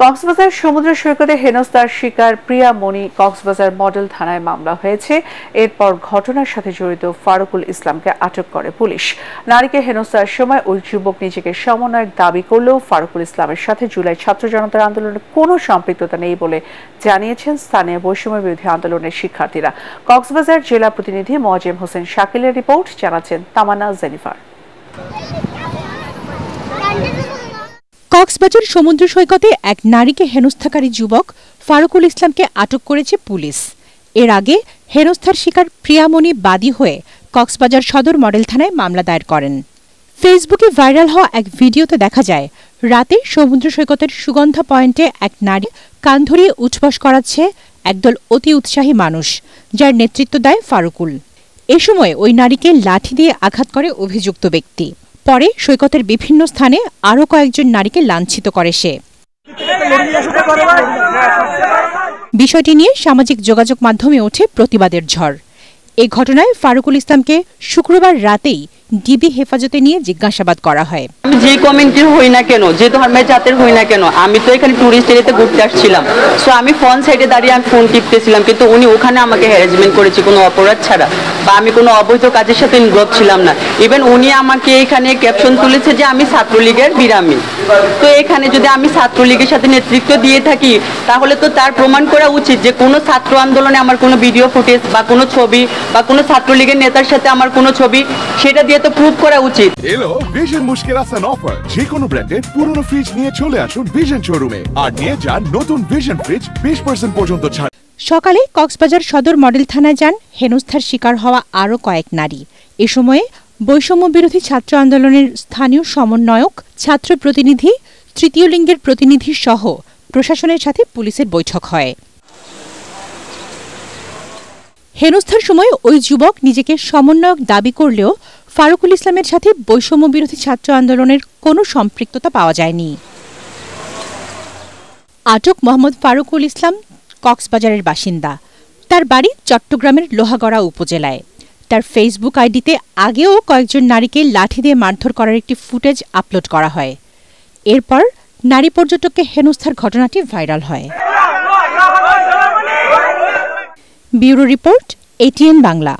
কক্সবাজার সমুদ্র সৈকতে হেনস্তার শিকার প্রিয়া মণি কক্সবাজার মডেল থানায় মামলা হয়েছে এরপর ঘটনার সাথে জড়িত ফারুকুল ইসলামকে আটক করে পুলিশ নারীকে হেনস্তার সময় ওই যুবক নিজেকে সমন্বয়ক দাবি করলেও ফারুকুল ইসলামের সাথে জুলাই ছাত্র জনতার আন্দোলনের কোনো সম্পৃক্ততা নেই বলে জানিয়েছেন স্থানীয় বৈষম্য বিরোধী আন্দোলনের শিক্ষার্থীরা কক্সবাজার জেলা প্রতিনিধি মজেম হোসেন শাকিলের রিপোর্ট জানাচ্ছেন তামানা জেনিফার কক্সবাজার সমুদ্র সৈকতে এক নারীকে হেনস্থাকারী যুবক ফারুকুল ইসলামকে আটক করেছে পুলিশ এর আগে হেনস্থার শিকার প্রিয়ামণি বাদী হয়ে কক্সবাজার সদর মডেল থানায় মামলা দায়ের করেন ফেসবুকে ভাইরাল হওয়া এক ভিডিওতে দেখা যায় রাতে সমুদ্র সৈকতের সুগন্ধা পয়েন্টে এক নারী কান ধরিয়ে উচ্ছ্বাস করাচ্ছে একদল অতি উৎসাহী মানুষ যার নেতৃত্ব দেয় ফারুকুল এ সময় ওই নারীকে লাঠি দিয়ে আঘাত করে অভিযুক্ত ব্যক্তি পরে সৈকতের বিভিন্ন স্থানে আরও কয়েকজন নারীকে লাঞ্ছিত করে সে বিষয়টি নিয়ে সামাজিক যোগাযোগ মাধ্যমে ওঠে প্রতিবাদের ঝড় এ ঘটনায় ফারুকুল ইসলামকে শুক্রবার রাতেই ডিবি হেফাজতে নিয়ে জিজ্ঞাসাবাদ করা হয় আমি যে কমিউনিটির হই না কেন যে ধর্মের জাতের হই না কেন আমি তো এখানে টুরিস্ট এরিয়াতে ঘুরতে আসছিলাম সো আমি ফোন সাইডে দাঁড়িয়ে আমি ফোন টিপতেছিলাম কিন্তু উনি ওখানে আমাকে হ্যারাসমেন্ট করেছে কোনো অপরাধ ছাড়া বা আমি কোনো অবৈধ কাজের সাথে ইনভলভ ছিলাম না ইভেন উনি আমাকে এখানে ক্যাপশন তুলেছে যে আমি ছাত্রলীগের বিরামী তো এখানে যদি আমি ছাত্রলীগের সাথে নেতৃত্ব দিয়ে থাকি তাহলে তো তার প্রমাণ করা উচিত যে কোনো ছাত্র আন্দোলনে আমার কোনো ভিডিও ফুটেজ বা কোনো ছবি বা কোনো ছাত্রলীগের নেতার সাথে আমার কোনো ছবি সেটা দিয়ে তো প্রুভ করা উচিত এলো ভিশন মুশকিল আসান অফার যে কোনো ব্র্যান্ডের পুরনো ফ্রিজ নিয়ে চলে আসুন ভিশন শোরুমে আর নিয়ে যান নতুন ভিশন ফ্রিজ বিশ পর্যন্ত ছাড় সকালে কক্সবাজার সদর মডেল থানায় যান হেনস্থার শিকার হওয়া আরও কয়েক নারী এ সময়ে বৈষম্য বিরোধী ছাত্র আন্দোলনের স্থানীয় সমন্বয়ক ছাত্র প্রতিনিধি তৃতীয় লিঙ্গের প্রতিনিধি সহ প্রশাসনের সাথে পুলিশের বৈঠক হয় হেনস্থার সময় ওই যুবক নিজেকে সমন্বয়ক দাবি করলেও ফারুকুল ইসলামের সাথে বৈষম্য বিরোধী ছাত্র আন্দোলনের কোনো সম্পৃক্ততা পাওয়া যায়নি আটক মোহাম্মদ ফারুকুল ইসলাম কক্সবাজারের বাসিন্দা তার বাড়ি চট্টগ্রামের লোহাগড়া উপজেলায় তার ফেসবুক আইডিতে আগেও কয়েকজন নারীকে লাঠি দিয়ে মারধর করার একটি ফুটেজ আপলোড করা হয় এরপর নারী পর্যটককে হেনস্থার ঘটনাটি ভাইরাল হয় ব্যুরো রিপোর্ট এটিএন বাংলা